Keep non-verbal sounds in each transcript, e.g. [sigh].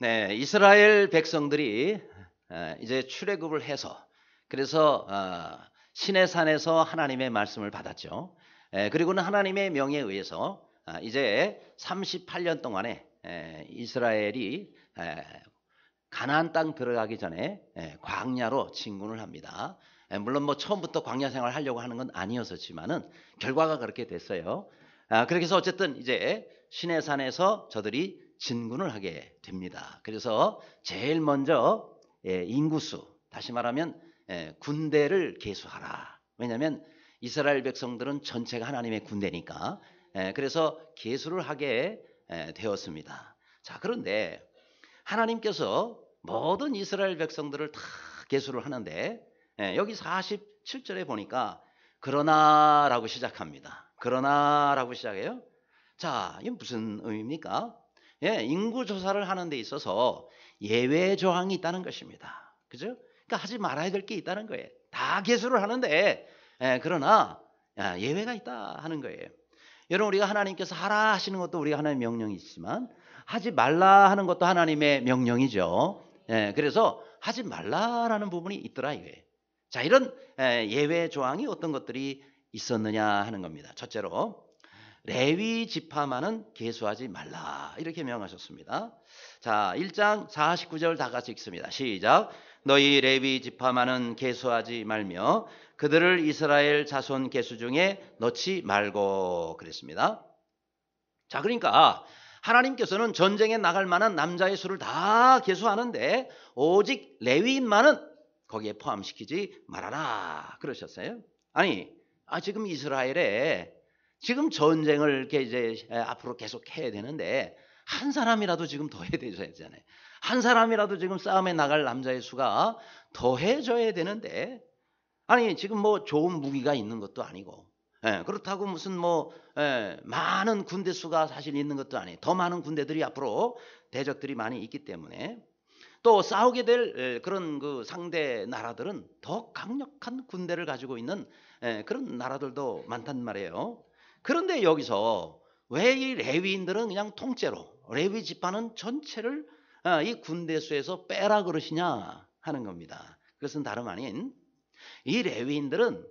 네, 이스라엘 백성들이 어, 이제 출애굽을 해서 그래서 신의 어, 산에서 하나님의 말씀을 받았죠. 예, 그리고는 하나님의 명에 의해서 어, 이제 38년 동안에 예, 이스라엘이 예, 가나안 땅 들어가기 전에 광야로 진군을 합니다. 물론 뭐 처음부터 광야 생활 하려고 하는 건 아니었었지만은 결과가 그렇게 됐어요. 아, 그렇게 해서 어쨌든 이제 신의 산에서 저들이 진군을 하게 됩니다. 그래서 제일 먼저 예, 인구수, 다시 말하면 예, 군대를 개수하라 왜냐하면 이스라엘 백성들은 전체가 하나님의 군대니까. 예, 그래서 개수를 하게 되었습니다. 자, 그런데 하나님께서 모든 이스라엘 백성들을 다개수를 하는데 여기 47절에 보니까 그러나라고 시작합니다. 그러나라고 시작해요. 자, 이건 무슨 의미입니까? 예, 인구 조사를 하는 데 있어서 예외 조항이 있다는 것입니다. 그죠? 그러니까 하지 말아야 될 게 있다는 거예요. 다 개수를 하는데 예, 그러나 예외가 있다 하는 거예요. 여러분 우리가 하나님께서 하라 하시는 것도 우리가 하나님의 명령이 지만 하지 말라 하는 것도 하나님의 명령이죠. 예, 그래서 하지 말라라는 부분이 있더라 이거자 이런 예, 예외 조항이 어떤 것들이 있었느냐 하는 겁니다. 첫째로 레위 지파만은 계수하지 말라. 이렇게 명하셨습니다. 자, 1장 49절 다 같이 읽습니다. 시작. 너희 레위 지파만은 계수하지 말며 그들을 이스라엘 자손 계수 중에 넣지 말고 그랬습니다. 자, 그러니까 하나님께서는 전쟁에 나갈 만한 남자의 수를 다 계수하는데 오직 레위인만은 거기에 포함시키지 말아라 그러셨어요. 아니, 아 지금 이스라엘에 지금 전쟁을 이렇게 이제 앞으로 계속 해야 되는데 한 사람이라도 지금 더 해야 되잖아요. 한 사람이라도 지금 싸움에 나갈 남자의 수가 더해져야 되는데 아니 지금 뭐 좋은 무기가 있는 것도 아니고 예, 그렇다고 무슨 뭐 예, 많은 군대 수가 사실 있는 것도 아니에요. 더 많은 군대들이 앞으로 대적들이 많이 있기 때문에 또 싸우게 될 예, 그런 그 상대 나라들은 더 강력한 군대를 가지고 있는 예, 그런 나라들도 많단 말이에요. 그런데 여기서 왜 이 레위인들은 그냥 통째로 레위 지파는 전체를 어, 이 군대수에서 빼라 그러시냐 하는 겁니다. 그것은 다름 아닌 이 레위인들은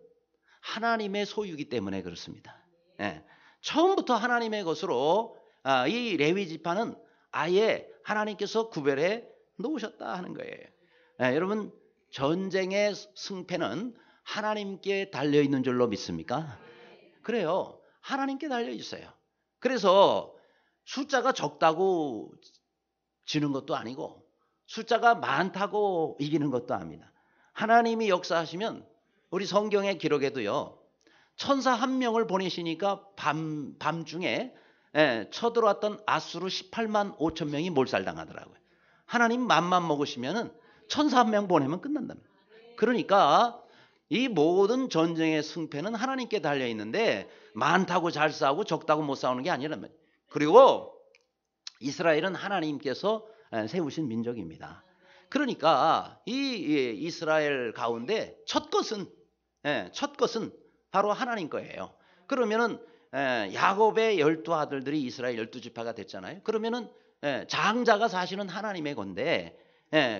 하나님의 소유기 때문에 그렇습니다. 예. 처음부터 하나님의 것으로 아, 이 레위 지파는 아예 하나님께서 구별해 놓으셨다 하는 거예요. 예, 여러분 전쟁의 승패는 하나님께 달려 있는 줄로 믿습니까? 그래요. 하나님께 달려 있어요. 그래서 숫자가 적다고 지는 것도 아니고 숫자가 많다고 이기는 것도 아닙니다. 하나님이 역사하시면 우리 성경의 기록에도요. 천사 한 명을 보내시니까 밤, 밤중에 예, 쳐들어왔던 아수르 18만 5천 명이 몰살당하더라고요. 하나님 맘만 먹으시면은 천사 한 명 보내면 끝난답니다. 그러니까 이 모든 전쟁의 승패는 하나님께 달려 있는데 많다고 잘 싸우고 적다고 못 싸우는 게 아니란 말이에요. 그리고 이스라엘은 하나님께서 세우신 민족입니다. 그러니까 이 이스라엘 가운데 첫 것은 첫 것은 바로 하나님 거예요. 그러면은 야곱의 열두 아들들이 이스라엘 열두 지파가 됐잖아요. 그러면은 장자가 사실은 하나님의 건데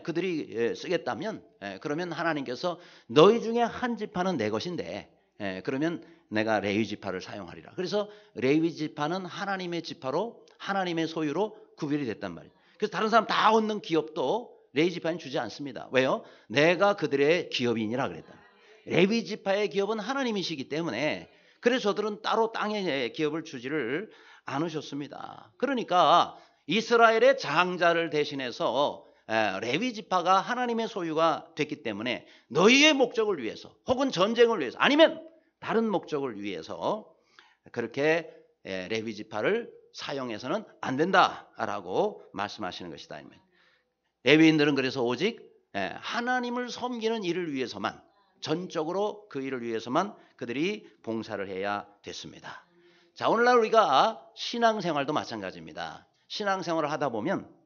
그들이 쓰겠다면 그러면 하나님께서 너희 중에 한 지파는 내 것인데 예, 그러면 내가 레위 지파를 사용하리라. 그래서 레위 지파는 하나님의 지파로 하나님의 소유로 구별이 됐단 말이에요. 그래서 다른 사람 다 얻는 기업도 레위 지파는 주지 않습니다. 왜요? 내가 그들의 기업인이라 그랬다. 레위 지파의 기업은 하나님이시기 때문에 그래서 저들은 따로 땅에 기업을 주지를 않으셨습니다. 그러니까 이스라엘의 장자를 대신해서 예, 레위 지파가 하나님의 소유가 됐기 때문에 너희의 목적을 위해서 혹은 전쟁을 위해서 아니면 다른 목적을 위해서 그렇게 예, 레위 지파를 사용해서는 안 된다라고 말씀하시는 것이다. 레위인들은 그래서 오직 예, 하나님을 섬기는 일을 위해서만 전적으로 그 일을 위해서만 그들이 봉사를 해야 됐습니다. 자, 오늘날 우리가 신앙생활도 마찬가지입니다. 신앙생활을 하다 보면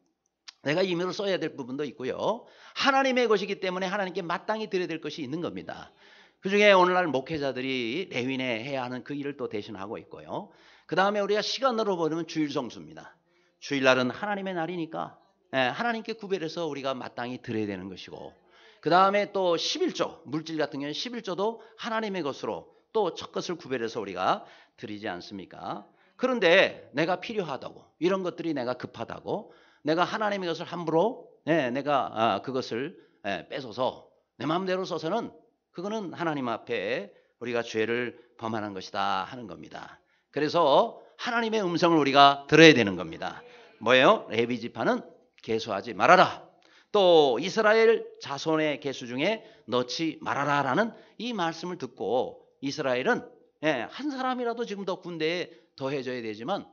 내가 임의로 써야 될 부분도 있고요. 하나님의 것이기 때문에 하나님께 마땅히 드려야 될 것이 있는 겁니다. 그 중에 오늘날 목회자들이 레윈에 해야 하는 그 일을 또 대신하고 있고요. 그 다음에 우리가 시간으로 보면 주일 성수입니다. 주일날은 하나님의 날이니까 예, 하나님께 구별해서 우리가 마땅히 드려야 되는 것이고 그 다음에 또 11조 물질 같은 경우는 11조도 하나님의 것으로 또 첫 것을 구별해서 우리가 드리지 않습니까? 그런데 내가 필요하다고 이런 것들이 내가 급하다고 내가 하나님의 것을 함부로 네, 내가 아, 그것을 네, 뺏어서 내 마음대로 써서는 그거는 하나님 앞에 우리가 죄를 범하는 것이다 하는 겁니다. 그래서 하나님의 음성을 우리가 들어야 되는 겁니다. 뭐예요? 레비 지파는 개수하지 말아라. 또 이스라엘 자손의 개수 중에 넣지 말아라라는 이 말씀을 듣고 이스라엘은 예, 한 사람이라도 지금 더 군대에 더해져야 되지만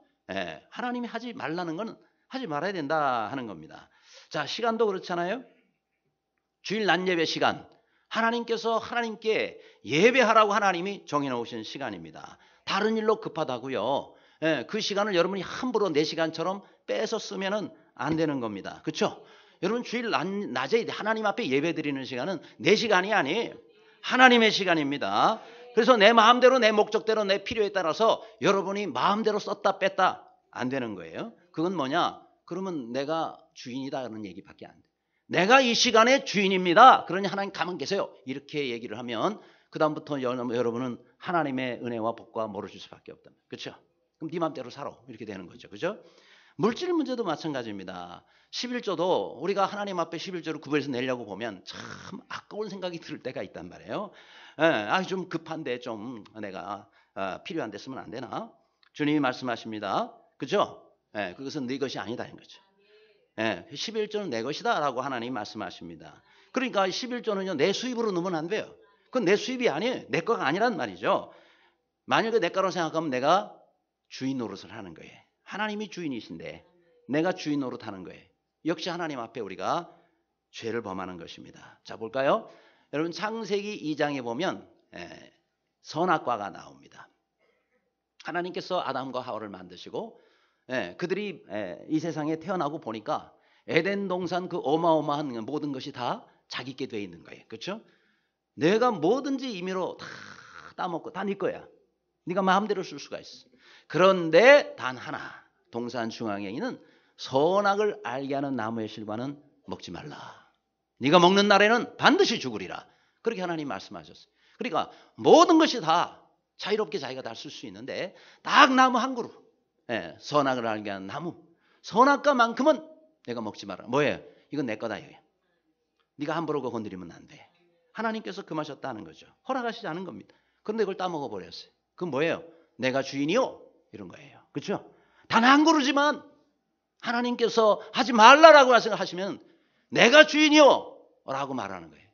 하나님이 하지 말라는 것은 하지 말아야 된다 하는 겁니다. 자, 시간도 그렇잖아요. 주일 낮 예배 시간. 하나님께서 하나님께 예배하라고 하나님이 정해놓으신 시간입니다. 다른 일로 급하다고요. 예, 그 시간을 여러분이 함부로 내 시간처럼 빼서 쓰면은 안 되는 겁니다. 그렇죠? 여러분 주일 낮, 에 하나님 앞에 예배 드리는 시간은 내 시간이 아니 하나님의 시간입니다. 그래서 내 마음대로 내 목적대로 내 필요에 따라서 여러분이 마음대로 썼다 뺐다 안 되는 거예요. 그건 뭐냐? 그러면 내가 주인이다 라는 얘기밖에 안 돼. 내가 이 시간의 주인입니다. 그러니 하나님 가만 계세요. 이렇게 얘기를 하면 그 다음부터 여러분은 하나님의 은혜와 복과 모어질 수밖에 없다. 그렇죠? 그럼 네 맘대로 살아. 이렇게 되는 거죠. 그죠 물질 문제도 마찬가지입니다. 11조도 우리가 하나님 앞에 11조를 구별해서 내려고 보면 참 아까운 생각이 들 때가 있단 말이에요. 아, 좀 급한데 좀 내가 아, 필요한데 쓰면 안 되나? 주님이 말씀하십니다. 그죠? 예, 그것은 네 것이 아니다는 거죠. 예, 11조는 내 것이다라고 하나님 말씀하십니다. 그러니까 11조는요, 내 수입으로 넣으면 안 돼요. 그건 내 수입이 아니에요. 내 거가 아니란 말이죠. 만약에 내 거로 생각하면 내가 주인 노릇을 하는 거예요. 하나님이 주인이신데 내가 주인 노릇 하는 거예요. 역시 하나님 앞에 우리가 죄를 범하는 것입니다. 자, 볼까요? 여러분, 창세기 2장에 보면 예, 선악과가 나옵니다. 하나님께서 아담과 하와를 만드시고 예, 그들이 예, 이 세상에 태어나고 보니까 에덴 동산 그 어마어마한 모든 것이 다 자기께 돼 있는 거예요. 그렇죠? 내가 뭐든지 임의로 다 따먹고 다 네 거야. 네가 마음대로 쓸 수가 있어. 그런데 단 하나 동산 중앙에 있는 선악을 알게 하는 나무의 실과는 먹지 말라. 네가 먹는 날에는 반드시 죽으리라. 그렇게 하나님 말씀하셨어요. 그러니까 모든 것이 다 자유롭게 자기가 다 쓸 수 있는데 딱 나무 한 그루 예, 선악을 알게 하는 나무. 선악과만큼은 내가 먹지 마라. 뭐예요? 이건 내 거다. 이거예요. 네가 함부로 그 건드리면 안 돼. 하나님께서 금하셨다는 거죠. 허락하시지 않은 겁니다. 그런데 그걸 따먹어 버렸어요. 그건 뭐예요? 내가 주인이요. 이런 거예요. 그렇죠? 단한 그루지만 하나님께서 하지 말라라고 말씀하시면 내가 주인이요. 라고 말하는 거예요.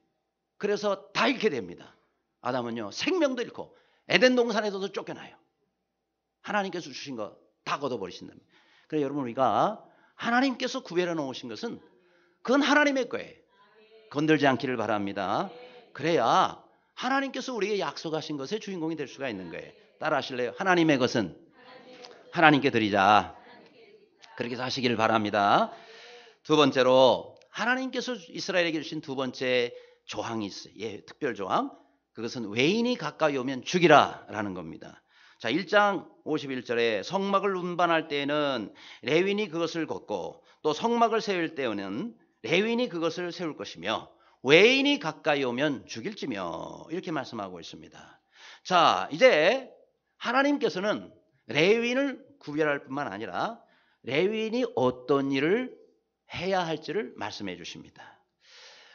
그래서 다 잃게 됩니다. 아담은요. 생명도 잃고 에덴 동산에서도 쫓겨나요. 하나님께서 주신 거다 걷어버리신답니다. 그래서 여러분 우리가 하나님께서 구별해 놓으신 것은 그건 하나님의 거예요. 건들지 않기를 바랍니다. 그래야 하나님께서 우리에게 약속하신 것의 주인공이 될 수가 있는 거예요. 따라 하실래요? 하나님의 것은 하나님께 드리자. 그렇게 사시기를 바랍니다. 두 번째로 하나님께서 이스라엘에게 주신 두 번째 조항이 있어요. 예, 특별 조항. 그것은 외인이 가까이 오면 죽이라라는 겁니다. 자, 1장 51절에 성막을 운반할 때에는 레윈이 그것을 걷고 또 성막을 세울 때에는 레윈이 그것을 세울 것이며 외인이 가까이 오면 죽일지며 이렇게 말씀하고 있습니다. 자, 이제 하나님께서는 레윈을 구별할 뿐만 아니라 레윈이 어떤 일을 해야 할지를 말씀해 주십니다.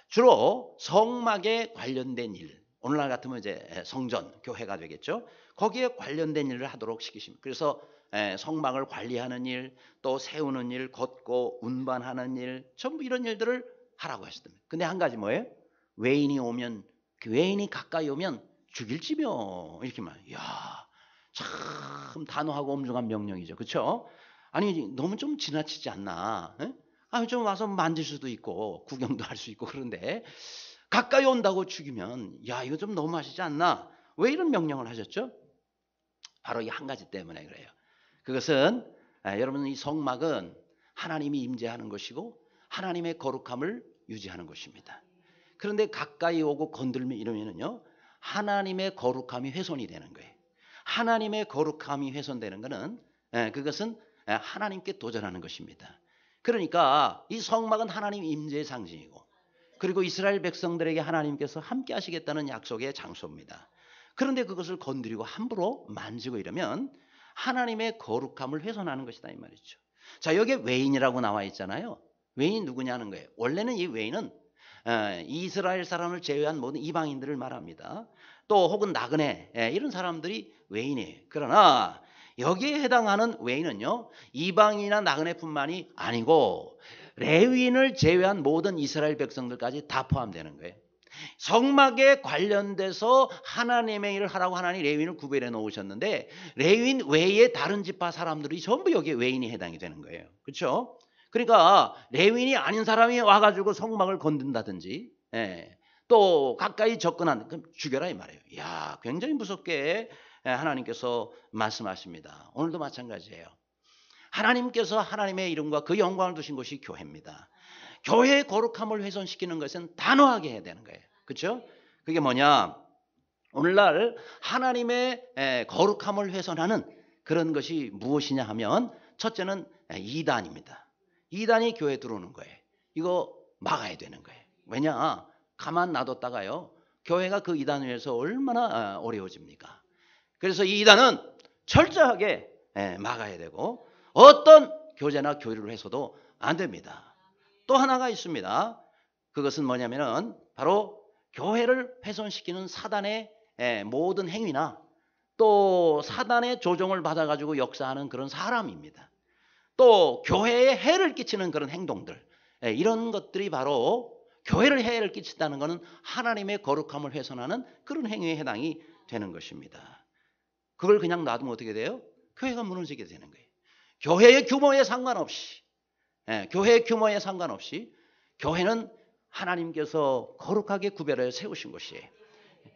주로 성막에 관련된 일, 오늘날 같으면 이제 성전, 교회가 되겠죠. 거기에 관련된 일을 하도록 시키십니다. 그래서 예, 성막을 관리하는 일, 또 세우는 일, 걷고 운반하는 일, 전부 이런 일들을 하라고 하셨답니다. 근데 한 가지 뭐예요? 외인이 오면 그 외인이 가까이 오면 죽일지며 이렇게 말. 이야, 참 단호하고 엄중한 명령이죠. 그렇죠? 아니 너무 좀 지나치지 않나? 예? 아니 좀 와서 만질 수도 있고 구경도 할 수 있고 그런데 가까이 온다고 죽이면 야 이거 좀 너무 하시지 않나? 왜 이런 명령을 하셨죠? 바로 이 한 가지 때문에 그래요. 그것은 아, 여러분 이 성막은 하나님이 임재하는 것이고 하나님의 거룩함을 유지하는 것입니다. 그런데 가까이 오고 건들면 이러면요 하나님의 거룩함이 훼손이 되는 거예요. 하나님의 거룩함이 훼손되는 것은 예, 그것은 예, 하나님께 도전하는 것입니다. 그러니까 이 성막은 하나님 임재의 상징이고 그리고 이스라엘 백성들에게 하나님께서 함께 하시겠다는 약속의 장소입니다. 그런데 그것을 건드리고 함부로 만지고 이러면 하나님의 거룩함을 훼손하는 것이다 이 말이죠. 자 여기에 외인이라고 나와 있잖아요. 외인 누구냐는 거예요. 원래는 이 외인은 이스라엘 사람을 제외한 모든 이방인들을 말합니다. 또 혹은 나그네 이런 사람들이 외인이에요. 그러나 여기에 해당하는 외인은요 이방이나 나그네뿐만이 아니고 레위인을 제외한 모든 이스라엘 백성들까지 다 포함되는 거예요. 성막에 관련돼서 하나님의 일을 하라고 하나님 레윈을 구별해 놓으셨는데 레윈 외에 다른 집파 사람들이 전부 여기에 외인이 해당이 되는 거예요. 그렇죠? 그러니까 레윈이 아닌 사람이 와가지고 성막을 건든다든지 예, 또 가까이 접근한 그럼 죽여라 이 말이에요. 야 굉장히 무섭게 예, 하나님께서 말씀하십니다. 오늘도 마찬가지예요. 하나님께서 하나님의 이름과 그 영광을 두신 것이 교회입니다. 교회의 거룩함을 훼손시키는 것은 단호하게 해야 되는 거예요. 그렇죠? 그게 뭐냐? 오늘날 하나님의 거룩함을 훼손하는 그런 것이 무엇이냐 하면 첫째는 이단입니다. 이단이 교회에 들어오는 거예요. 이거 막아야 되는 거예요. 왜냐? 가만 놔뒀다가요. 교회가 그 이단 위에서 얼마나 어, 어려워집니까? 그래서 이 이단은 철저하게 막아야 되고 어떤 교제나 교류를 해서도 안 됩니다. 또 하나가 있습니다. 그것은 뭐냐면은 바로 교회를 훼손시키는 사단의 예, 모든 행위나 또 사단의 조종을 받아가지고 역사하는 그런 사람입니다. 또 교회에 해를 끼치는 그런 행동들 예, 이런 것들이 바로 교회를 해를 끼친다는 것은 하나님의 거룩함을 훼손하는 그런 행위에 해당이 되는 것입니다. 그걸 그냥 놔두면 어떻게 돼요? 교회가 무너지게 되는 거예요. 교회의 규모에 상관없이, 예, 교회의 규모에 상관없이 교회는 하나님께서 거룩하게 구별하여 세우신 것이에요.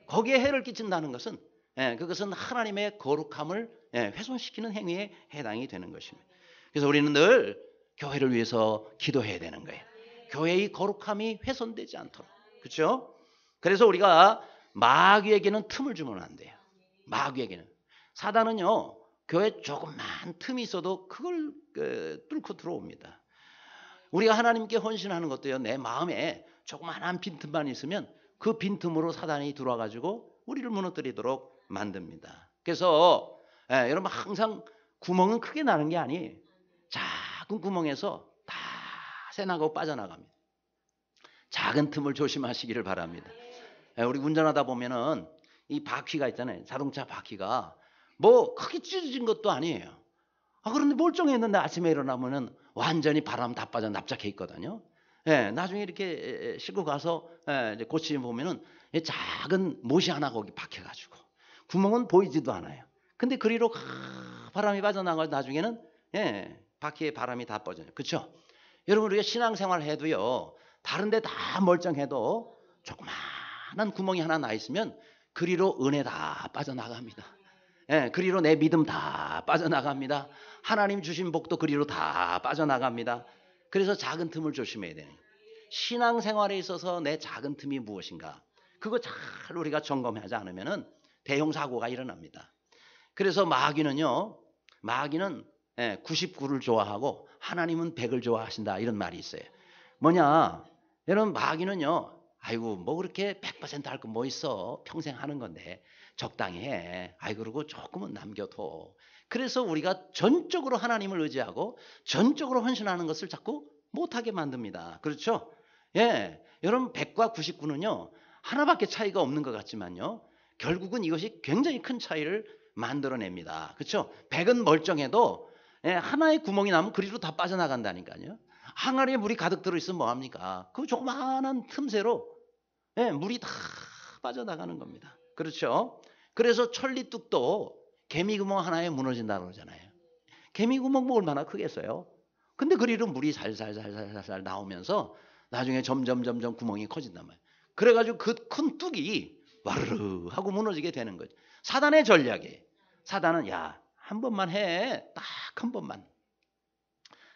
거기에 해를 끼친다는 것은 예, 그것은 하나님의 거룩함을 예, 훼손시키는 행위에 해당이 되는 것입니다. 그래서 우리는 늘 교회를 위해서 기도해야 되는 거예요. 교회의 거룩함이 훼손되지 않도록. 그렇죠? 그래서 우리가 마귀에게는 틈을 주면 안 돼요. 마귀에게는. 사단은요. 교회 조금만 틈이 있어도 그걸 그, 뚫고 들어옵니다. 우리가 하나님께 헌신하는 것도요. 내 마음에 조그만한 빈틈만 있으면 그 빈틈으로 사단이 들어와 가지고 우리를 무너뜨리도록 만듭니다. 그래서 예, 여러분 항상 구멍은 크게 나는 게 아니에요. 작은 구멍에서 다 새나가고 빠져나갑니다. 작은 틈을 조심하시기를 바랍니다. 예, 우리 운전하다 보면은 이 바퀴가 있잖아요. 자동차 바퀴가 뭐 크게 찢어진 것도 아니에요. 아 그런데 멀쩡했는데 아침에 일어나면은 완전히 바람 다 빠져 납작해 있거든요. 예, 나중에 이렇게 싣고 가서 예, 고치면 보면은 작은 못이 하나 거기 박혀가지고 구멍은 보이지도 않아요. 근데 그리로 바람이 빠져나가 나중에는 예, 바퀴에 바람이 다 빠져요. 그렇죠? 여러분 우리가 신앙생활 해도요. 다른데 다 멀쩡해도 조그마한 구멍이 하나 나 있으면 그리로 은혜 다 빠져나갑니다. 예, 그리로 내 믿음 다 빠져나갑니다. 하나님 주신 복도 그리로 다 빠져나갑니다. 그래서 작은 틈을 조심해야 되는 신앙 생활에 있어서 내 작은 틈이 무엇인가? 그거 잘 우리가 점검하지 않으면 대형 사고가 일어납니다. 그래서 마귀는요, 마귀는 99를 예, 좋아하고 하나님은 100을 좋아하신다 이런 말이 있어요. 뭐냐? 여러분 마귀는요. 아이고 뭐 그렇게 100%할 거 뭐 있어? 평생 하는 건데 적당히 해. 아이 그러고 조금은 남겨둬. 그래서 우리가 전적으로 하나님을 의지하고 전적으로 헌신하는 것을 자꾸 못하게 만듭니다. 그렇죠? 예. 여러분, 100과 99는요, 하나밖에 차이가 없는 것 같지만요, 결국은 이것이 굉장히 큰 차이를 만들어냅니다. 그렇죠? 100은 멀쩡해도 예, 하나의 구멍이 나면 그리로 다 빠져나간다니까요. 항아리에 물이 가득 들어있으면 뭐합니까? 그 조그마한 틈새로 예, 물이 다 빠져나가는 겁니다. 그렇죠? 그래서 천리뚝도 개미 구멍 하나에 무너진다 그러잖아요. 개미 구멍 뭐 얼마나 크겠어요? 근데 그리로 물이 살살살살살 나오면서 나중에 점점 점점 구멍이 커진단 말이에요. 그래가지고 그 큰 뚝이 와르르 하고 무너지게 되는 거죠. 사단의 전략이. 사단은 야, 한 번만 해. 딱 한 번만.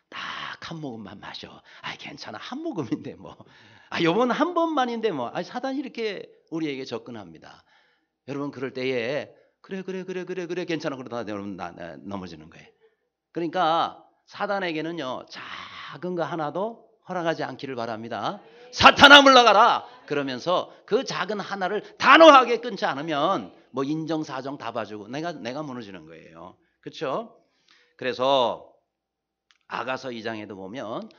딱 한 모금만 마셔. 아, 괜찮아. 한 모금인데 뭐. 아, 요번 한 번만인데 뭐. 아, 사단이 이렇게 우리에게 접근합니다. 여러분 그럴 때에 그래 그래 그래 그래 그래 괜찮아 그러다 여러분 넘어지는 거예요. 그러니까 사단에게는요 작은 거 하나도 허락하지 않기를 바랍니다. 사탄아 물러가라 그러면서 그 작은 하나를 단호하게 끊지 않으면 뭐 인정 사정 다 봐주고 내가 내가 무너지는 거예요. 그렇죠? 그래서 아가서 2장에도 보면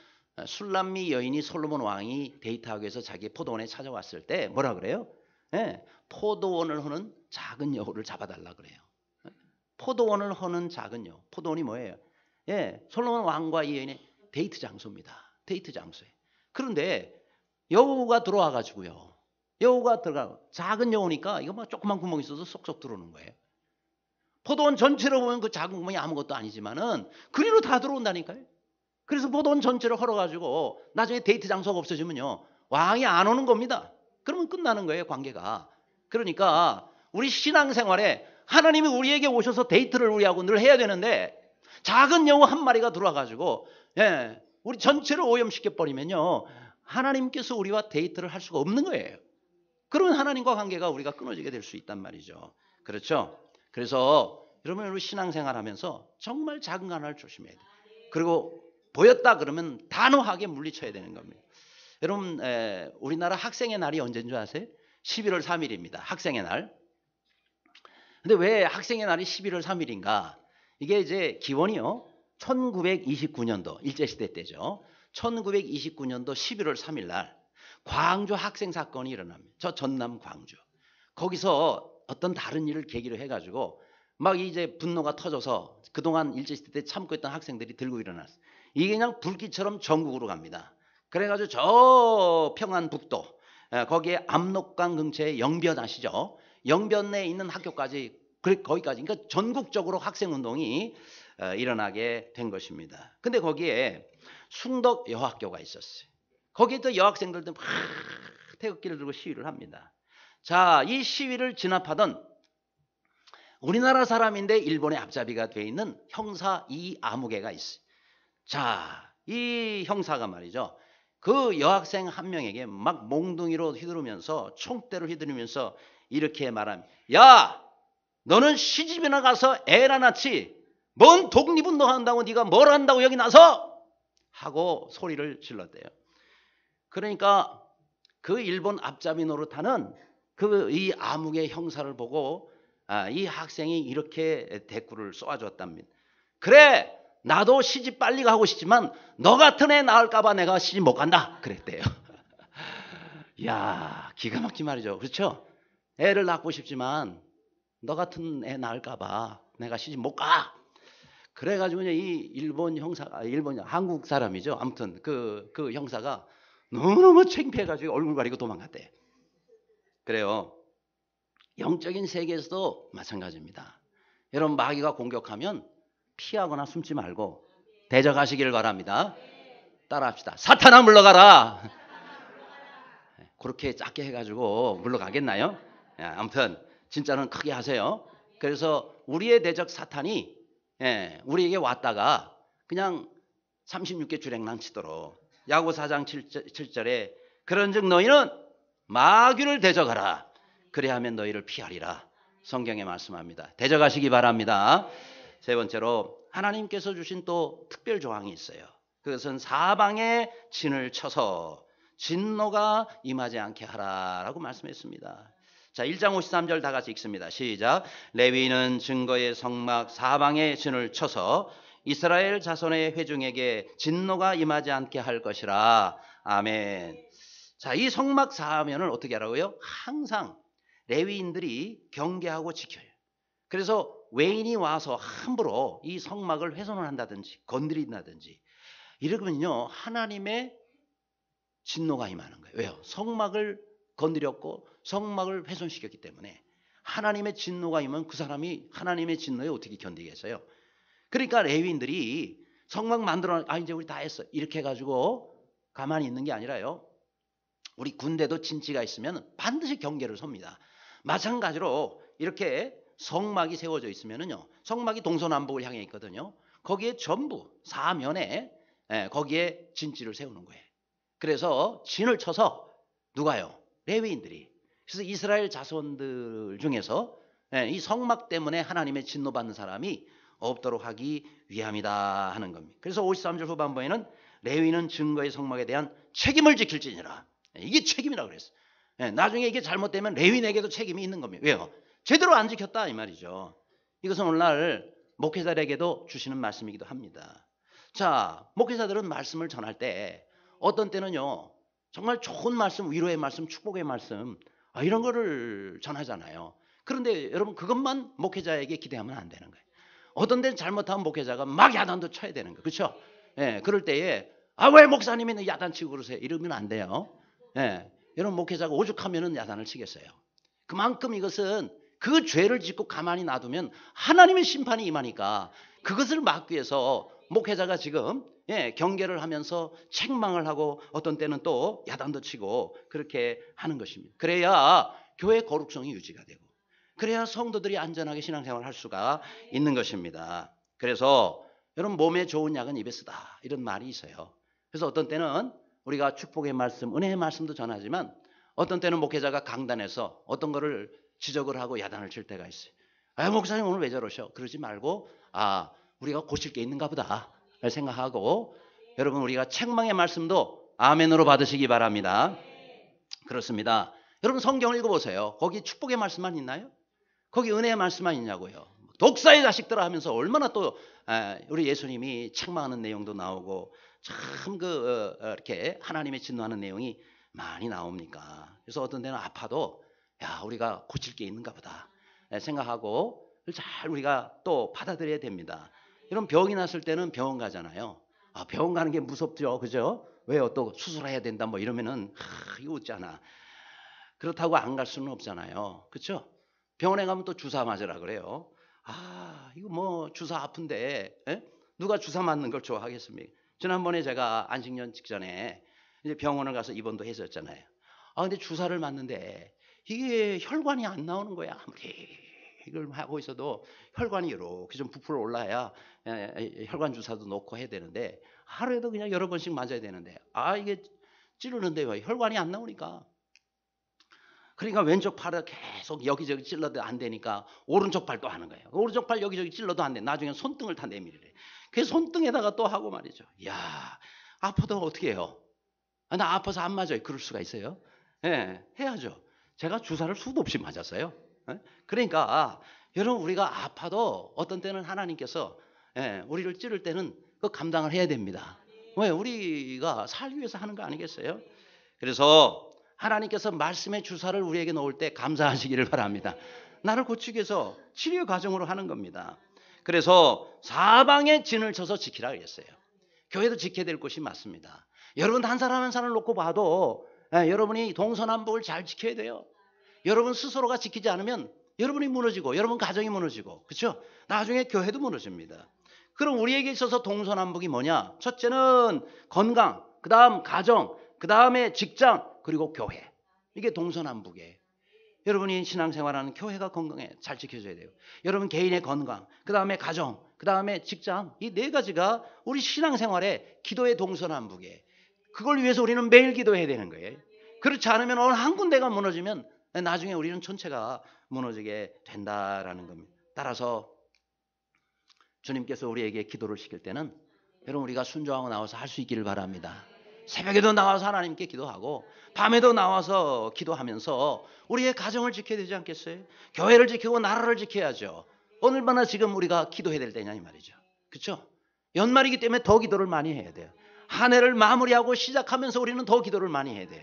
술람미 여인이 솔로몬 왕이 데이트하기 위해서 자기 포도원에 찾아왔을 때 뭐라 그래요? 예, 포도원을 하는 작은 여우를 잡아달라 그래요. 포도원을 허는 작은 여우. 포도원이 뭐예요? 예, 솔로몬 왕과 이 여인의 데이트 장소입니다. 데이트 장소에. 그런데 여우가 들어와 가지고요. 여우가 들어가 작은 여우니까 이거 막 조그만 구멍이 있어서 쏙쏙 들어오는 거예요. 포도원 전체로 보면 그 작은 구멍이 아무것도 아니지만은 그리로 다 들어온다니까요. 그래서 포도원 전체를 헐어가지고 나중에 데이트 장소가 없어지면요 왕이 안 오는 겁니다. 그러면 끝나는 거예요 관계가. 그러니까 우리 신앙생활에 하나님이 우리에게 오셔서 데이트를 우리하고 늘 해야 되는데 작은 영어한 마리가 들어와가지고 예, 우리 전체를 오염시켜 버리면요 하나님께서 우리와 데이트를 할 수가 없는 거예요. 그러면 하나님과 관계가 우리가 끊어지게 될 수 있단 말이죠. 그렇죠? 그래서 여러분 우리 신앙생활하면서 정말 작은 하나를 조심해야 돼요. 그리고 보였다 그러면 단호하게 물리쳐야 되는 겁니다. 여러분 에, 우리나라 학생의 날이 언제인 줄 아세요? 11월 3일입니다. 학생의 날. 근데 왜 학생의 날이 11월 3일인가? 이게 이제 기원이요. 1929년도 일제시대 때죠. 1929년도 11월 3일 날 광주 학생 사건이 일어납니다. 저 전남 광주. 거기서 어떤 다른 일을 계기로 해가지고 막 이제 분노가 터져서 그동안 일제시대 때 참고 있던 학생들이 들고 일어났어요. 이게 그냥 불기처럼 전국으로 갑니다. 그래가지고 저 평안북도 거기에 압록강 근처에 영변 아시죠? 영변내에 있는 학교까지 거기까지 그러니까 전국적으로 학생 운동이 어, 일어나게 된 것입니다. 근데 거기에 숭덕 여학교가 있었어요. 거기에 또 여학생들도 막 태극기를 들고 시위를 합니다. 자, 이 시위를 진압하던 우리나라 사람인데 일본의 앞잡이가 돼 있는 형사 이 아무개가 있어요. 자, 이 형사가 말이죠. 그 여학생 한 명에게 막 몽둥이로 휘두르면서 총대를 휘두르면서 이렇게 말합니다. 야 너는 시집이나 가서 애나 낳지 뭔 독립운동 한다고 네가 뭘 한다고 여기 나서 하고 소리를 질렀대요. 그러니까 그 일본 앞잡이 노릇하는 그 이 암흑의 형사를 보고 아, 이 학생이 이렇게 대꾸를 쏘아줬답니다. 그래 나도 시집 빨리 가고 싶지만 너 같은 애 나올까봐 내가 시집 못 간다 그랬대요. [laughs] 야 기가 막힌 말이죠. 그렇죠? 애를 낳고 싶지만 너 같은 애 낳을까봐 내가 시집 못 가. 그래가지고 이 일본 형사, 아, 일본 한국 사람이죠. 아무튼 그그 그 형사가 너무너무 창피해가지고 얼굴 가리고 도망갔대. 그래요. 영적인 세계에서도 마찬가지입니다. 여러분 마귀가 공격하면 피하거나 숨지 말고 대적하시기를 바랍니다. 따라합시다. 사탄아 물러가라. [laughs] 그렇게 작게 해가지고 물러가겠나요? 예, 아무튼 진짜는 크게 하세요. 그래서 우리의 대적 사탄이 예, 우리에게 왔다가 그냥 36개 주행랑 치도록 야구사장 7절, 에 그런즉 너희는 마귀를 대적하라. 그래하면 너희를 피하리라. 성경에 말씀합니다. 대적하시기 바랍니다. 세 번째로 하나님께서 주신 또 특별 조항이 있어요. 그것은 사방에 진을 쳐서 진노가 임하지 않게 하라라고 말씀했습니다. 자, 1장 53절 다 같이 읽습니다. 시작. 레위는 증거의 성막 사방에 진을 쳐서 이스라엘 자손의 회중에게 진노가 임하지 않게 할 것이라. 아멘. 자, 이 성막 사면을 어떻게 하라고요? 항상 레위인들이 경계하고 지켜요. 그래서 외인이 와서 함부로 이 성막을 훼손을 한다든지 건드린다든지 이러면요 하나님의 진노가 임하는 거예요. 왜요? 성막을 건드렸고 성막을 훼손시켰기 때문에 하나님의 진노가 임하면 그 사람이 하나님의 진노에 어떻게 견디겠어요? 그러니까 레위인들이 성막 만들어 아 이제 우리 다 했어 이렇게 해가지고 가만히 있는 게 아니라요. 우리 군대도 진지가 있으면 반드시 경계를 섭니다. 마찬가지로 이렇게 성막이 세워져 있으면요 성막이 동서남북을 향해 있거든요. 거기에 전부 사면에 예, 거기에 진지를 세우는 거예요. 그래서 진을 쳐서 누가요? 레위인들이 그래서 이스라엘 자손들 중에서 예, 이 성막 때문에 하나님의 진노받는 사람이 없도록 하기 위함이다 하는 겁니다. 그래서 53절 후반부에는 레위는 증거의 성막에 대한 책임을 지킬지니라. 예, 이게 책임이라고 그랬어요. 예, 나중에 이게 잘못되면 레위인에게도 책임이 있는 겁니다. 왜요? 제대로 안 지켰다 이 말이죠. 이것은 오늘날 목회자에게도 들 주시는 말씀이기도 합니다. 자, 목회자들은 말씀을 전할 때 어떤 때는요. 정말 좋은 말씀, 위로의 말씀, 축복의 말씀 아, 이런 거를 전하잖아요. 그런데 여러분 그것만 목회자에게 기대하면 안 되는 거예요. 어떤 데는 잘못하면 목회자가 막 야단도 쳐야 되는 거예요. 그렇죠? 예, 그럴 때에 아 왜 목사님이 야단치고 그러세요? 이러면 안 돼요. 예, 이런 목회자가 오죽하면은 야단을 치겠어요. 그만큼 이것은 그 죄를 짓고 가만히 놔두면 하나님의 심판이 임하니까 그것을 막기 위해서 목회자가 지금 예, 경계를 하면서 책망을 하고 어떤 때는 또 야단도 치고 그렇게 하는 것입니다. 그래야 교회 거룩성이 유지가 되고 그래야 성도들이 안전하게 신앙생활을 할 수가 있는 것입니다. 그래서 여러분 몸에 좋은 약은 입에 쓰다 이런 말이 있어요. 그래서 어떤 때는 우리가 축복의 말씀, 은혜의 말씀도 전하지만 어떤 때는 목회자가 강단에서 어떤 거를 지적을 하고 야단을 칠 때가 있어요. 아, 목사님 오늘 왜 저러셔? 그러지 말고 아, 우리가 고칠 게 있는가 보다. 생각하고 여러분 우리가 책망의 말씀도 아멘으로 받으시기 바랍니다. 그렇습니다. 여러분 성경 읽어보세요. 거기 축복의 말씀만 있나요? 거기 은혜의 말씀만 있냐고요. 독사의 자식들아 하면서 얼마나 또 우리 예수님이 책망하는 내용도 나오고 참그 어, 어, 이렇게 하나님의 진노하는 내용이 많이 나옵니까? 그래서 어떤 데는 아파도 야 우리가 고칠 게 있는가 보다 생각하고 잘 우리가 또 받아들여야 됩니다. 이런 병이 났을 때는 병원 가잖아요. 아, 병원 가는 게 무섭죠. 그죠? 왜요? 또 수술해야 된다 뭐 이러면은 하, 이거 웃잖아. 그렇다고 안 갈 수는 없잖아요. 그렇죠? 병원에 가면 또 주사 맞으라 그래요. 아, 이거 뭐 주사 아픈데 에? 예? 누가 주사 맞는 걸 좋아하겠습니까? 지난번에 제가 안식년 직전에 이제 병원을 가서 입원도 했었잖아요. 아, 근데 주사를 맞는데 이게 혈관이 안 나오는 거야. 아무리 이걸 하고 있어도 혈관이 이렇게 좀 부풀어 올라야 예, 예, 예, 혈관 주사도 놓고 해야 되는데 하루에도 그냥 여러 번씩 맞아야 되는데 아 이게 찌르는데 왜 혈관이 안 나오니까 그러니까 왼쪽 팔을 계속 여기저기 찔러도 안 되니까 오른쪽 팔도 하는 거예요. 오른쪽 팔 여기저기 찔러도 안 돼. 나중에 손등을 다 내밀래. 그 손등에다가 또 하고 말이죠. 야 아파도 어떻게 해요? 아, 나 아파서 안 맞아요. 그럴 수가 있어요. 예, 네, 해야죠. 제가 주사를 수도 없이 맞았어요. 그러니까 여러분 우리가 아파도 어떤 때는 하나님께서 예, 우리를 찌를 때는 그 감당을 해야 됩니다. 왜 우리가 살기 위해서 하는 거 아니겠어요? 그래서 하나님께서 말씀의 주사를 우리에게 놓을 때 감사하시기를 바랍니다. 나를 고치기 위해서 치료 과정으로 하는 겁니다. 그래서 사방에 진을 쳐서 지키라 그랬어요. 교회도 지켜야 될 곳이 맞습니다. 여러분 한 사람 한 사람 놓고 봐도 예, 여러분이 동서남북을 잘 지켜야 돼요. 여러분 스스로가 지키지 않으면 여러분이 무너지고 여러분 가정이 무너지고 그렇죠? 나중에 교회도 무너집니다. 그럼 우리에게 있어서 동서남북이 뭐냐? 첫째는 건강, 그다음 가정, 그다음에 직장, 그리고 교회. 이게 동서남북에 여러분이 신앙생활하는 교회가 건강해 잘 지켜줘야 돼요. 여러분 개인의 건강, 그다음에 가정, 그다음에 직장 이 네 가지가 우리 신앙생활의 기도의 동서남북에 그걸 위해서 우리는 매일 기도해야 되는 거예요. 그렇지 않으면 어느 한 군데가 무너지면 나중에 우리는 전체가 무너지게 된다라는 겁니다. 따라서 주님께서 우리에게 기도를 시킬 때는 여러분 우리가 순종하고 나와서 할 수 있기를 바랍니다. 새벽에도 나와서 하나님께 기도하고 밤에도 나와서 기도하면서 우리의 가정을 지켜야 되지 않겠어요? 교회를 지키고 나라를 지켜야죠. 얼마나 지금 우리가 기도해야 될 때냐 이 말이죠. 그렇죠? 연말이기 때문에 더 기도를 많이 해야 돼요. 한 해를 마무리하고 시작하면서 우리는 더 기도를 많이 해야 돼요.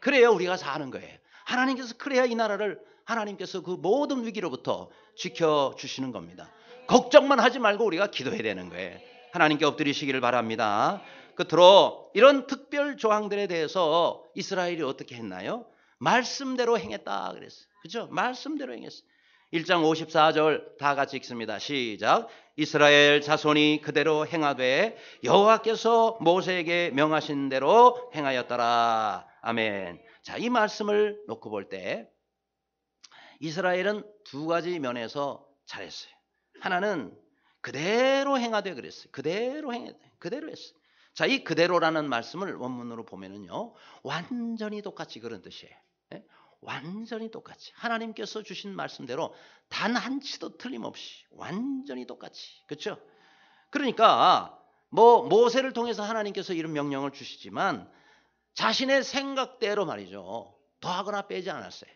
그래야 우리가 사는 거예요. 하나님께서 그래야 이 나라를 하나님께서 그 모든 위기로부터 지켜주시는 겁니다. 걱정만 하지 말고 우리가 기도해야 되는 거예요. 하나님께 엎드리시기를 바랍니다. 끝으로 이런 특별 조항들에 대해서 이스라엘이 어떻게 했나요? 말씀대로 행했다 그랬어요. 그죠? 말씀대로 행했어요. 1장 54절 다 같이 읽습니다. 시작. 이스라엘 자손이 그대로 행하되 여호와께서 모세에게 명하신 대로 행하였더라. 아멘. 자, 이 말씀을 놓고 볼 때 이스라엘은 두 가지 면에서 잘했어요. 하나는 그대로 행하되 그랬어요. 그대로 행하되 그대로 했어요. 자, 이 그대로라는 말씀을 원문으로 보면은요. 완전히 똑같이 그런 뜻이에요. 네? 완전히 똑같이 하나님께서 주신 말씀대로 단 한치도 틀림없이 완전히 똑같이 그렇죠? 그러니까 뭐 모세를 통해서 하나님께서 이런 명령을 주시지만 자신의 생각대로 말이죠. 더하거나 빼지 않았어요.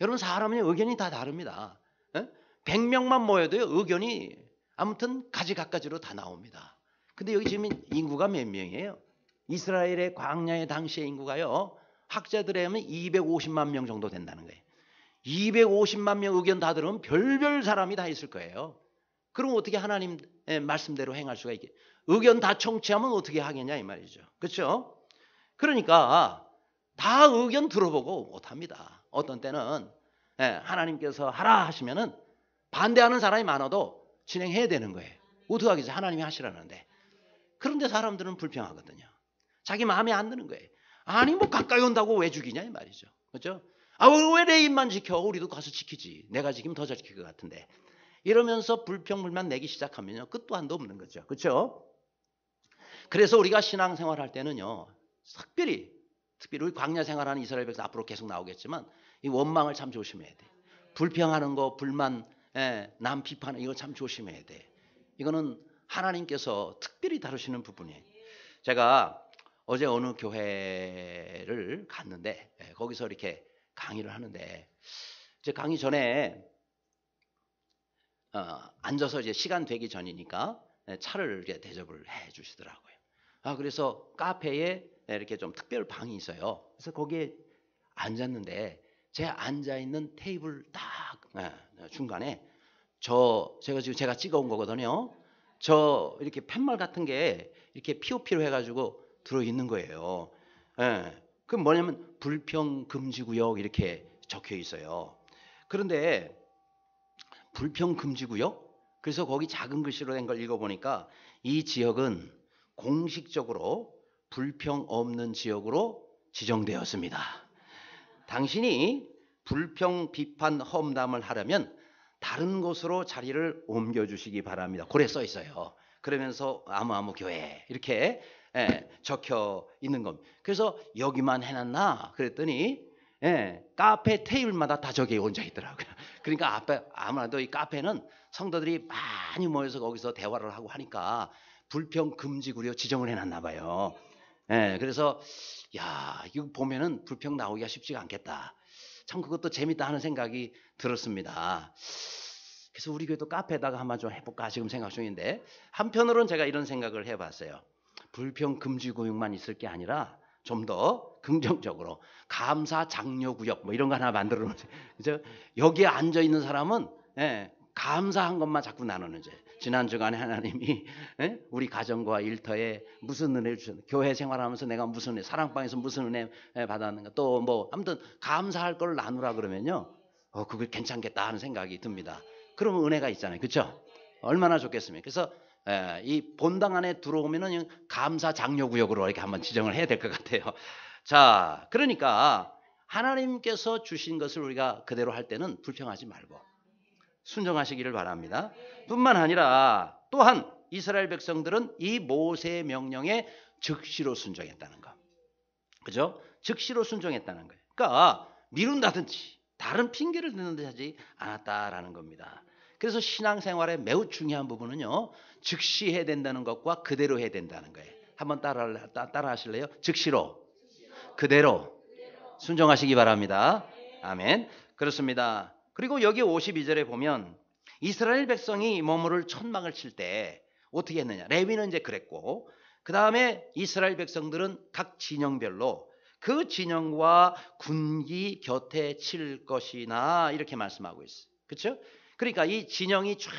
여러분 사람의 의견이 다 다릅니다. 100명만 예? 모여도 의견이 아무튼 가지각가지로 다 나옵니다. 근데 여기 지금 인구가 몇 명이에요? 이스라엘의 광야의 당시의 인구가요. 학자들에 하면 250만 명 정도 된다는 거예요. 250만 명 의견 다 들으면 별별 사람이 다 있을 거예요. 그럼 어떻게 하나님 예, 말씀대로 행할 수가 있게? 의견 다 청취하면 어떻게 하겠냐 이 말이죠. 그렇죠? 그러니까 다 의견 들어보고 못합니다. 어떤 때는 예, 하나님께서 하라 하시면은 반대하는 사람이 많아도 진행해야 되는 거예요. 우두하이서 하나님이 하시라는데. 그런데 사람들은 불평하거든요. 자기 마음에 안 드는 거예요. 아니 뭐 가까이 온다고 왜 죽이냐 이 말이죠. 그렇죠? 아왜 내 입만 지켜? 우리도 가서 지키지. 내가 지금더 잘 지킬 것 같은데. 이러면서 불평불만 내기 시작하면요. 끝도 한도 없는 거죠. 그렇죠? 그래서 우리가 신앙생활 할 때는요. 특별히 특별히 광야 생활하는 이스라엘 백성 앞으로 계속 나오겠지만 이 원망을 참 조심해야 돼. 불평하는 거, 불만, 예, 남 비판은 이거 참 조심해야 돼. 이거는 하나님께서 특별히 다루시는 부분이에요. 제가 어제 어느 교회를 갔는데 예, 거기서 이렇게 강의를 하는데 제 강의 전에 어, 앉아서 이제 시간 되기 전이니까 예, 차를 이렇게 대접을 해 주시더라고요. 아 그래서 카페에 네, 이렇게 좀 특별 방이 있어요. 그래서 거기에 앉았는데 제 앉아 있는 테이블 딱 네, 네, 중간에 저 제가 지금 제가 찍어온 거거든요. 저 이렇게 팻말 같은 게 이렇게 p o p 로 해가지고 들어 있는 거예요. 예. 그 뭐냐면 불평 금지 구역 이렇게 적혀 있어요. 그런데 불평 금지 구역? 그래서 거기 작은 글씨로 된 걸 읽어보니까 이 지역은 공식적으로 불평 없는 지역으로 지정되었습니다. 당신이 불평 비판 험담을 하려면 다른 곳으로 자리를 옮겨주시기 바랍니다. 고래 써 있어요. 그러면서 아무아무 교회 이렇게 예, 적혀 있는 겁니다. 그래서 여기만 해놨나 그랬더니 예, 카페 테이블마다 다 저기 얹어 있더라고요. [laughs] 그러니까 앞에 아무래도 이 카페는 성도들이 많이 모여서 거기서 대화를 하고 하니까 불평 금지구려 지정을 해놨나 봐요. 예, 그래서 야 이거 보면은 불평 나오기가 쉽지가 않겠다. 참 그것도 재밌다 하는 생각이 들었습니다. 그래서 우리 교회도 카페에다가 한번 좀 해볼까 지금 생각 중인데 한편으로는 제가 이런 생각을 해봤어요. 불평 금지 구역만 있을 게 아니라 좀 더 긍정적으로 감사 장려 구역 뭐 이런 거 하나 만들어 놓으세요. 그죠? 여기에 앉아 있는 사람은 예, 감사한 것만 자꾸 나누는 거예요. 지난 주간에 하나님이 예? 우리 가정과 일터에 무슨 은혜 주셨는 교회 생활하면서 내가 무슨 은혜, 사랑방에서 무슨 은혜 예, 받았는가. 또 뭐 아무튼 감사할 걸 나누라 그러면요. 어, 그게 괜찮겠다 하는 생각이 듭니다. 그러면 은혜가 있잖아요. 그렇죠? 얼마나 좋겠습니까? 그래서 예, 이 본당 안에 들어오면은 감사 장려 구역으로 이렇게 한번 지정을 해야 될 것 같아요. 자, 그러니까 하나님께서 주신 것을 우리가 그대로 할 때는 불평하지 말고 순종하시기를 바랍니다. 뿐만 아니라 또한 이스라엘 백성들은 이 모세의 명령에 즉시로 순종했다는 거. 그죠? 즉시로 순종했다는 거예요. 그러니까 미룬다든지 다른 핑계를 듣는데 하지 않았다라는 겁니다. 그래서 신앙생활의 매우 중요한 부분은요. 즉시 해야 된다는 것과 그대로 해야 된다는 거예요. 한번 따라, 따라 하실래요? 즉시로 그대로 순종하시기 바랍니다. 아멘. 그렇습니다. 그리고 여기 52절에 보면 이스라엘 백성이 머무를 천막을 칠 때 어떻게 했느냐. 레위는 이제 그랬고 그 다음에 이스라엘 백성들은 각 진영별로 그 진영과 군기 곁에 칠 것이나 이렇게 말씀하고 있어요. 그렇죠? 그러니까 이 진영이 쫙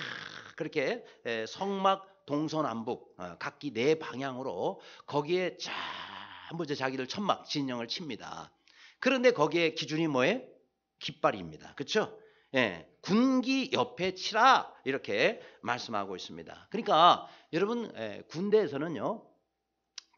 그렇게 성막 동서남북 어, 각기 네 방향으로 거기에 전부 이제 자기들 천막 진영을 칩니다. 그런데 거기에 기준이 뭐예요? 깃발입니다. 그렇죠? 예, 군기 옆에 치라 이렇게 말씀하고 있습니다. 그러니까 여러분 예, 군대에서는요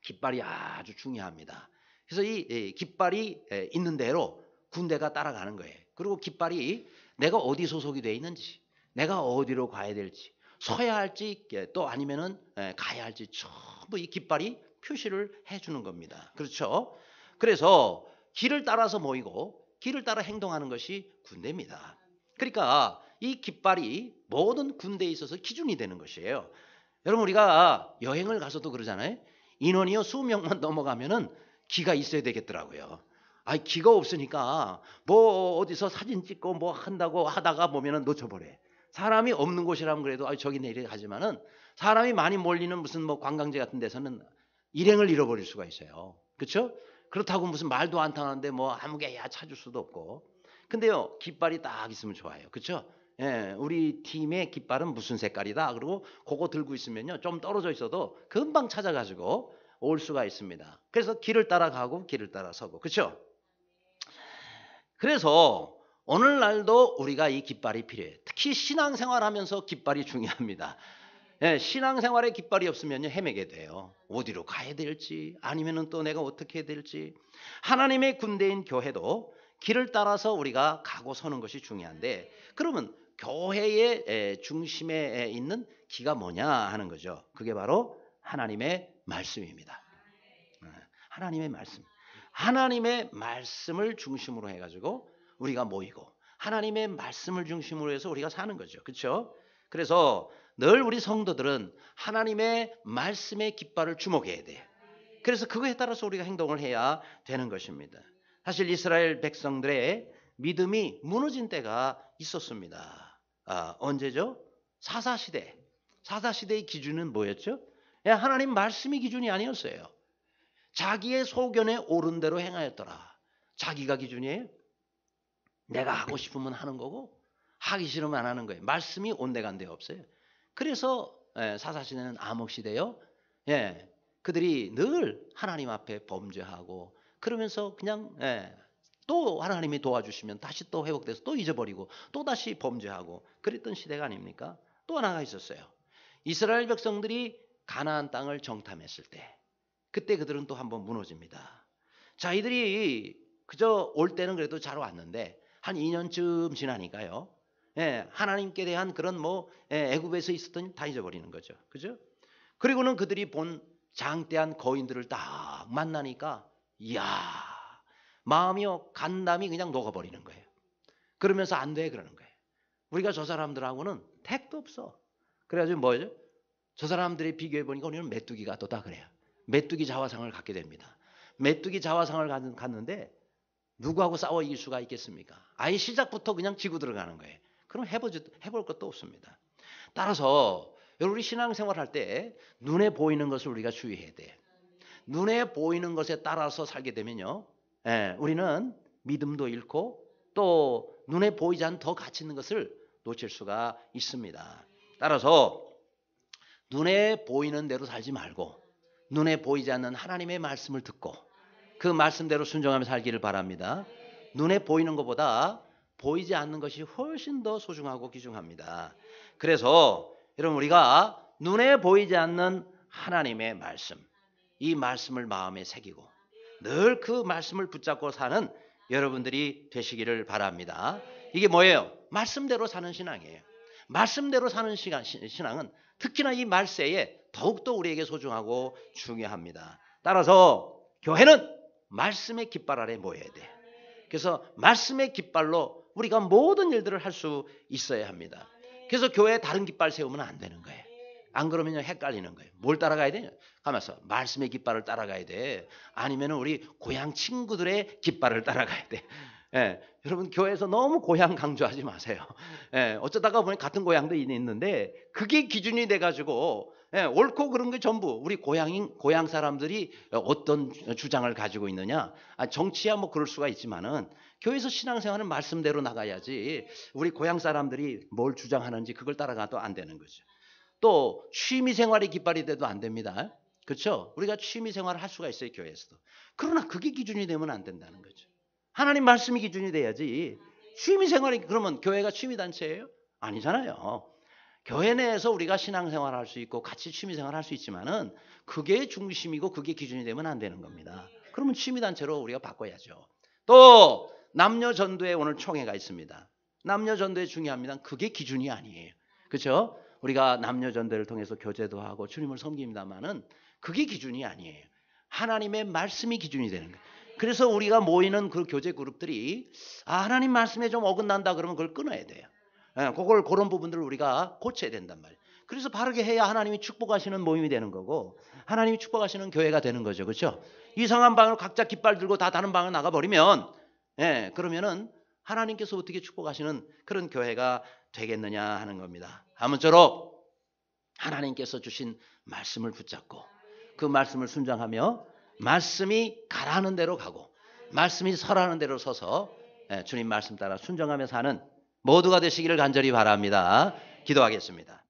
깃발이 아주 중요합니다. 그래서 이 예, 깃발이 있는 대로 군대가 따라가는 거예요. 그리고 깃발이 내가 어디 소속이 돼 있는지, 내가 어디로 가야 될지, 서야 할지 예, 또 아니면은 예, 가야 할지 전부 이 깃발이 표시를 해주는 겁니다. 그렇죠? 그래서 길을 따라서 모이고 길을 따라 행동하는 것이 군대입니다. 그러니까 이 깃발이 모든 군대에 있어서 기준이 되는 것이에요. 여러분 우리가 여행을 가서도 그러잖아요. 인원이요 수명만 [laughs] 넘어가면은 기가 있어야 되겠더라고요. 아 기가 없으니까 뭐 어디서 사진 찍고 뭐 한다고 하다가 보면은 놓쳐버려. 사람이 없는 곳이라면 그래도 아 저기 내려가지만은 사람이 많이 몰리는 무슨 뭐 관광지 같은 데서는 일행을 잃어버릴 수가 있어요. 그렇죠? 그렇다고 무슨 말도 안 타는데 뭐 아무개야 찾을 수도 없고 근데요, 깃발이 딱 있으면 좋아요. 그렇죠? 예, 우리 팀의 깃발은 무슨 색깔이다. 그리고 그거 들고 있으면요, 좀 떨어져 있어도 금방 찾아가지고 올 수가 있습니다. 그래서 길을 따라가고 길을 따라서고, 그렇죠? 그래서 오늘날도 우리가 이 깃발이 필요해 특히 신앙생활하면서 깃발이 중요합니다. 예, 신앙생활에 깃발이 없으면 헤매게 돼요. 어디로 가야 될지 아니면또 내가 어떻게 해야 될지 하나님의 군대인 교회도 길을 따라서 우리가 가고 서는 것이 중요한데 그러면 교회의 중심에 있는 기가 뭐냐 하는 거죠. 그게 바로 하나님의 말씀입니다. 어, 하나님의 말씀. 하나님의 말씀을 중심으로 해가지고 우리가 모이고 하나님의 말씀을 중심으로 해서 우리가 사는 거죠. 그렇죠? 그래서 늘 우리 성도들은 하나님의 말씀의 깃발을 주목해야 돼. 그래서 그거에 따라서 우리가 행동을 해야 되는 것입니다. 사실 이스라엘 백성들의 믿음이 무너진 때가 있었습니다. 아, 언제죠? 사사시대. 사사시대의 기준은 뭐였죠? 예, 하나님 말씀이 기준이 아니었어요. 자기의 소견에 옳은 대로 행하였더라. 자기가 기준이에요. 내가 하고 싶으면 하는 거고 하기 싫으면 안 하는 거예요. 말씀이 온데간데 없어요. 그래서 예, 사사시대는 암흑시대요. 예, 그들이 늘 하나님 앞에 범죄하고 그러면서 그냥 예, 또 하나님이 도와주시면 다시 또 회복돼서 또 잊어버리고 또 다시 범죄하고 그랬던 시대가 아닙니까? 또 하나가 있었어요. 이스라엘 백성들이 가나안 땅을 정탐했을 때 그때 그들은 또 한번 무너집니다. 자, 이들이 그저 올 때는 그래도 잘 왔는데 한 2년쯤 지나니까요. 예, 하나님께 대한 그런 뭐 예, 애굽에서 있었던 다 잊어버리는 거죠. 그죠? 그리고는 그들이 본 장대한 거인들을 딱 만나니까 이야 마음이요 간담이 그냥 녹아버리는 거예요. 그러면서 안 돼 그러는 거예요. 우리가 저 사람들하고는 택도 없어. 그래가지고 뭐죠? 저 사람들이 비교해 보니까 우리는 메뚜기가 또다 그래요. 메뚜기 자화상을 갖게 됩니다. 메뚜기 자화상을 갔는데 누구하고 싸워 이길 수가 있겠습니까? 아예 시작부터 그냥 지고 들어가는 거예요. 그럼 해보지, 해볼 것도 없습니다. 따라서 우리 신앙생활 할 때 눈에 보이는 것을 우리가 주의해야 돼요. 눈에 보이는 것에 따라서 살게 되면요. 예, 우리는 믿음도 잃고 또 눈에 보이지 않는 더 가치 있는 것을 놓칠 수가 있습니다. 따라서 눈에 보이는 대로 살지 말고 눈에 보이지 않는 하나님의 말씀을 듣고 그 말씀대로 순종하며 살기를 바랍니다. 눈에 보이는 것보다 보이지 않는 것이 훨씬 더 소중하고 귀중합니다. 그래서 여러분 우리가 눈에 보이지 않는 하나님의 말씀 이 말씀을 마음에 새기고 늘 그 말씀을 붙잡고 사는 여러분들이 되시기를 바랍니다. 이게 뭐예요? 말씀대로 사는 신앙이에요. 말씀대로 사는 신앙은 특히나 이 말세에 더욱더 우리에게 소중하고 중요합니다. 따라서 교회는 말씀의 깃발 아래 모여야 돼. 그래서 말씀의 깃발로 우리가 모든 일들을 할 수 있어야 합니다. 그래서 교회에 다른 깃발 세우면 안 되는 거예요. 안 그러면요 헷갈리는 거예요. 뭘 따라가야 돼? 냐 가면서 말씀의 깃발을 따라가야 돼. 아니면 우리 고향 친구들의 깃발을 따라가야 돼. 예, 여러분 교회에서 너무 고향 강조하지 마세요. 예, 어쩌다가 보니 같은 고향도 있는데 그게 기준이 돼 가지고 예, 옳고 그런 게 전부 우리 고향인 고향 사람들이 어떤 주장을 가지고 있느냐. 아, 정치야 뭐 그럴 수가 있지만은 교회에서 신앙생활은 말씀대로 나가야지 우리 고향 사람들이 뭘 주장하는지 그걸 따라가도 안 되는 거죠. 또 취미 생활이 깃발이 돼도 안 됩니다. 그렇죠? 우리가 취미 생활을 할 수가 있어요, 교회에서도. 그러나 그게 기준이 되면 안 된다는 거죠. 하나님 말씀이 기준이 돼야지. 취미 생활이 그러면 교회가 취미 단체예요? 아니잖아요. 교회 내에서 우리가 신앙생활 할수 있고 같이 취미생활 할수 있지만은 그게 중심이고 그게 기준이 되면 안 되는 겁니다. 그러면 취미단체로 우리가 바꿔야죠. 또 남녀 전도에 오늘 총회가 있습니다. 남녀 전도에 중요합니다. 그게 기준이 아니에요. 그렇죠? 우리가 남녀 전대를 통해서 교제도 하고 주님을 섬깁니다만은 그게 기준이 아니에요. 하나님의 말씀이 기준이 되는 거예요. 그래서 우리가 모이는 그 교제 그룹들이 아 하나님 말씀에 좀 어긋난다 그러면 그걸 끊어야 돼요. 예, 그걸 그런 부분들을 우리가 고쳐야 된단 말이에요. 그래서 바르게 해야 하나님이 축복하시는 모임이 되는 거고 하나님이 축복하시는 교회가 되는 거죠. 그렇죠? 이상한 방을 각자 깃발 들고 다 다른 방을 나가 버리면 예, 그러면은 하나님께서 어떻게 축복하시는 그런 교회가 되겠느냐 하는 겁니다. 아무쪼록 하나님께서 주신 말씀을 붙잡고 그 말씀을 순정하며 말씀이 가라는 대로 가고 말씀이 서라는 대로 서서 예, 주님 말씀 따라 순정하며 사는 모두가 되시기를 간절히 바랍니다. 기도하겠습니다.